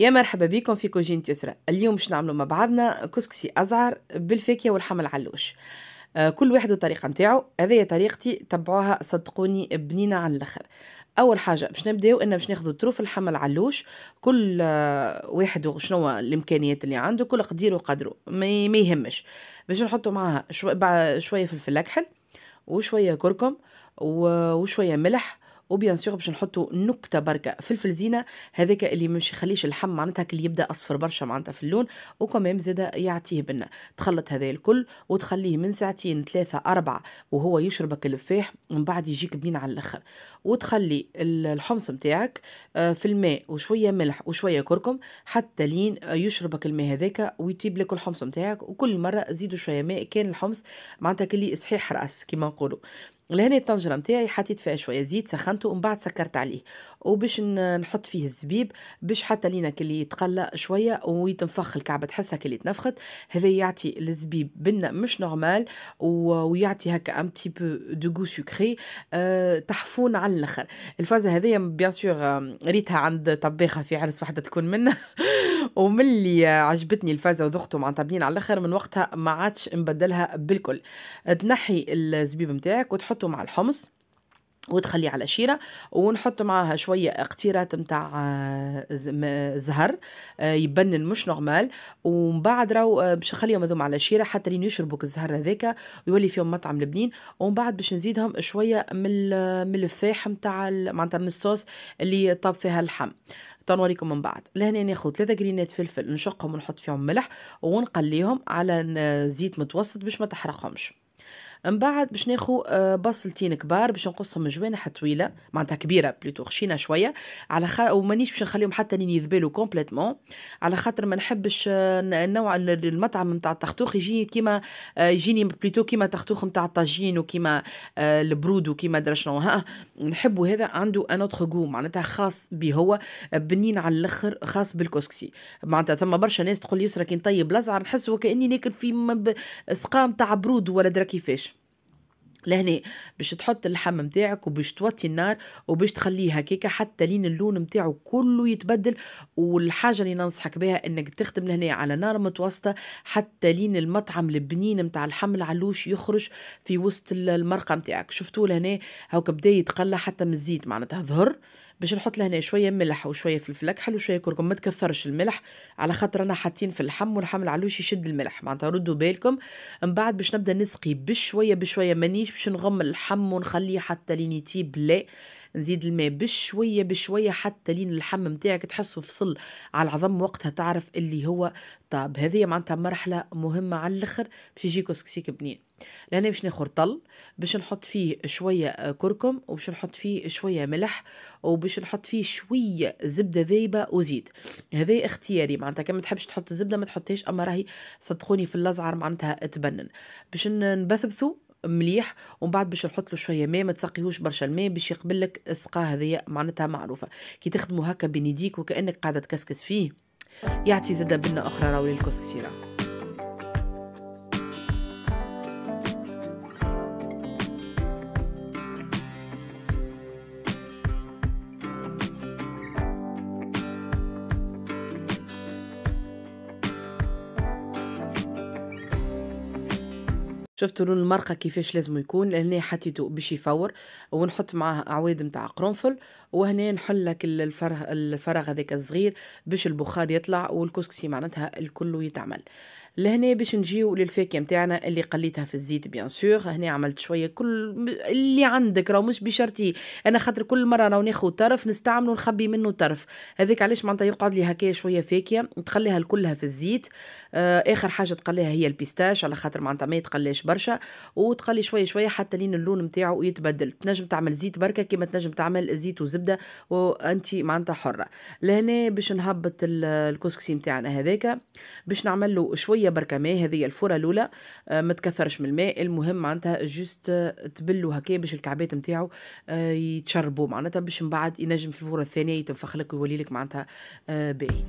يا مرحبا بكم في كوجينة يسرى اليوم باش نعملوا مع بعضنا كسكسي ازعر بالفاكهه والحمل علوش آه، كل واحد وطريقه نتاعو هذه طريقتي تبعوها صدقوني بنينه على الاخر اول حاجه باش نبداو ان باش ناخذ طروف الحمل علوش كل آه، واحد وشنو الامكانيات اللي عنده كل قدير وقدره ما يهمش باش نحطوا معاها شويه شويه فلفل اكحل وشويه كركم وشويه ملح وبيان سور باش نحطوا نكته بركه فلفل زينه هذاك اللي مش يخليش اللحم معناتها كي يبدا اصفر برشا معناتها في اللون وكمان زادا يعطيه بنه تخلط هذا الكل وتخليه من ساعتين ثلاثه اربعه وهو يشربك اللفاح ومن بعد يجيك بنين على الاخر وتخلي الحمص نتاعك آه، في الماء وشويه ملح وشويه كركم حتى لين يشربك الماء هذاك ويطيب لك الحمص نتاعك وكل مره زيدوا شويه ماء كان الحمص معناتها كلي صحيح راس كيما نقولوا لهنا الطنجره نتاعي حطيت فيها شويه زيت سخنته ومن بعد سكرت عليه وباش نحط فيه الزبيب باش حتى لينا كلي يتقلى شويه ويتنفخ الكعبه تحسها كلي تنفخت هذا يعطي الزبيب بنه مش نورمال ويعطي هكا ام تي بو دو جو سكري أه تحفون على الاخر الفازه هذيا بيان آه، سور ريتها عند طباخه في عرس وحده تكون منها وملي عجبتني الفازة وذقته مع بنين على الاخر من وقتها ما عادش نبدلها بالكل تنحي الزبيب نتاعك وتحطه مع الحمص وتخليه على شيرة ونحط معاها شوية اقتيرات متاع آه، زهر آه، يبنن مش نورمال ومن بعد راو آه، باش نخليهم هذوما على شيرة حتى لين يشربوك الزهر هذاك ويولي فيهم مطعم لبنين ومن بعد باش نزيدهم شوية من من الفاح نتاع معناتها من الصوص اللي طاب فيها اللحم تنوريكم من بعد لهنا ناخذ ثلاثة جرينات فلفل نشقهم ونحط فيهم ملح ونقليهم على زيت متوسط باش ما تحرقهمش من بعد باش ناخو آه، بصلتين كبار باش نقصهم جوانح طويله معناتها كبيره بليتو خشينه شويه على خا ومانيش باش نخليهم حتى لين يذبلوا كومبليتمون على خاطر ما نحبش آه، نوع المطعم نتاع التختوخ يجي كيما آه، يجيني بليتو كيما تختوخ نتاع الطاجين وكيما البرود وكيما درا شنو ها نحبوا هذا عنده ان اوتر غو معناتها خاص به هو بنين على الاخر خاص بالكسكسي معناتها ثم برشا ناس تقول يسرى كي نطيب لزعر نحس وكاني ناكل في سقام تاع برود ولا درا كيفاش لهنا باش تحط اللحم نتاعك وباش توطي النار وباش تخليه هكاك حتى لين اللون نتاعو كله يتبدل والحاجه اللي ننصحك بها انك تخدم لهنا على نار متوسطه حتى لين المطعم البنين نتاع اللحم العلوش يخرج في وسط المرقه نتاعك شفتوه لهنا هاك بدا يتقلى حتى من الزيت معناتها ظهر باش نحط لهنا شويه ملح وشويه فلفل اكحل وشويه كركم ما تكثرش الملح على خاطر انا حاطين في اللحم واللحم العلوش يشد الملح معناتها ردوا بالكم من بعد باش نبدا نسقي بشويه بشويه مانيش باش نغم اللحم ونخليه حتى لين يطيب لا نزيد الماء بشويه بشويه حتى لين اللحم نتاعك تحسه فصل على العظم وقتها تعرف اللي هو طاب هذه معناتها مرحله مهمه على الاخر باش يجي كسكسيك بنين لهنا باش ناخذ طل باش نحط فيه شويه كركم وباش نحط فيه شويه ملح وباش نحط فيه شويه زبده ذايبه وزيت هذا اختياري معناتها كان ما تحبش تحط الزبده ما تحطيش اما راهي صدقوني في اللزعر معناتها تبنن باش نبثبثو مليح ومن بعد باش نحط له شويه ماء ما تسقيهوش برشا الماء باش يقبل لك السقاه هذيا معناتها معروفه كي تخدمه هكا بين يديك وكانك قاعده تكسكس فيه يعطي زاده بنه اخرى راهو للكسكسيره شفتوا لون المرقه كيفاش لازم يكون لاني حطيته باش يفور ونحط معاه اعواد نتاع قرنفل وهنا نحل لك الفرغ الفراغ هذاك الصغير باش البخار يطلع والكسكسي معناتها الكل يتعمل لهنا باش نجيو للفاكهه نتاعنا اللي قليتها في الزيت بيان سور هنا عملت شويه كل اللي عندك راه مش بشرطي انا خاطر كل مره راه ناخذ طرف نستعمله نخبي منه طرف هذاك علاش معناتها يقعد لي هكايا شويه فاكهه تخليها كلها في الزيت آه اخر حاجه تقليها هي البيستاش على خاطر معناتها ما يتقلاش برشا وتقلي شويه شويه حتى لين اللون نتاعو يتبدل تنجم تعمل زيت بركه كيما تنجم تعمل زيت وزبده تبدا وانت معناتها حره لهنا باش نهبط الكسكسي نتاعنا هذاك باش نعمل له شويه بركه ماء هذه الفوره الاولى آه، ما تكثرش من الماء المهم معناتها جوست تبلو هكا باش الكعبات نتاعو آه، يتشربوا معناتها باش من بعد ينجم في الفوره الثانيه يتنفخ لك ويولي لك معناتها آه، باهي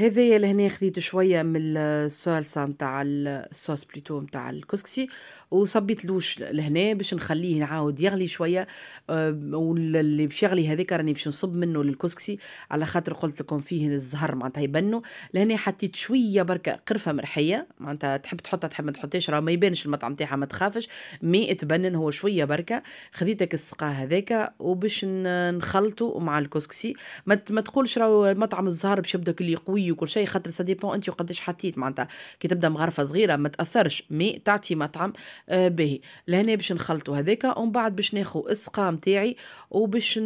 هذايا لهنا خذيت شويه من الصلصه نتاع الصوص بليتو نتاع الكسكسي وصبيت لوش لهنا باش نخليه نعاود يغلي شويه آه، واللي باش يغلي هذاك راني باش نصب منه للكسكسي على خاطر قلت لكم فيه الزهر معناتها يبنو لهنا حطيت شويه بركه قرفه مرحيه معناتها تحب تحطها تحب ما تحطيش راه ما يبانش المطعم تاعها ما تخافش مي تبنن هو شويه بركه خذيتك السقا هذاك وباش نخلطه مع الكسكسي ما, تقولش راه مطعم الزهر باش يبدا كل قوي وكل شيء خاطر سا ديبون انت وقداش حطيت معناتها كي تبدا مغرفه صغيره ما تاثرش مي تعطي مطعم آه، به لهنا باش نخلطو هذاك ومن بعد باش ناخو السقام تاعي وباش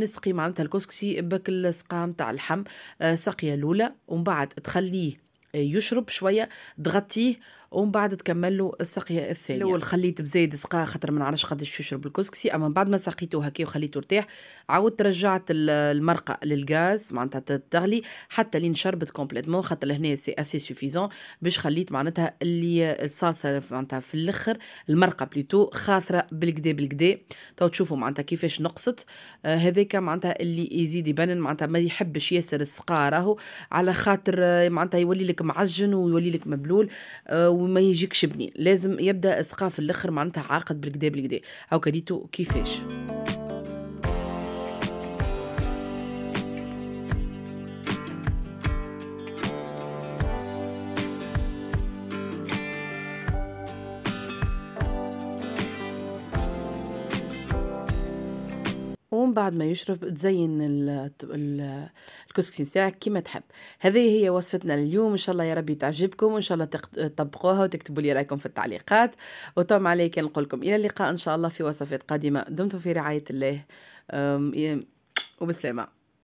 نسقي معناتها الكسكسي بك السقام تاع اللحم آه، سقيه الاولى ومن بعد تخليه آه، يشرب شويه تغطيه ومن بعد تكمل له السقيه الثانيه الاول خليت بزيد سقا خاطر ما نعرفش قداش يشرب الكسكسي اما بعد ما سقيته هكا وخليته يرتاح عاودت رجعت المرقه للغاز معناتها تغلي حتى لين شربت كومبليتمون خاطر لهنا سي اسي سوفيزون باش خليت معناتها اللي الصلصه معناتها في الاخر المرقه بليتو خاثره بالكدي بالكدي تو تشوفوا معناتها كيفاش نقصت آه هذاك معناتها اللي يزيد يبنن معناتها ما يحبش ياسر السقا راهو على خاطر آه، معناتها يولي لك معجن ويولي لك مبلول آه وما يجيكش بنين لازم يبدا اسقاف الاخر معناتها عاقد بالكدا بالكدا او كديتو كيفاش ومن بعد ما يشرب تزين الكسكسي نتاعك كيما تحب هذه هي وصفتنا اليوم ان شاء الله يا ربي تعجبكم وان شاء الله تطبقوها وتكتبوا لي رايكم في التعليقات وطبعا عليك نقول لكم الى اللقاء ان شاء الله في وصفات قادمه دمتم في رعايه الله وبسلامه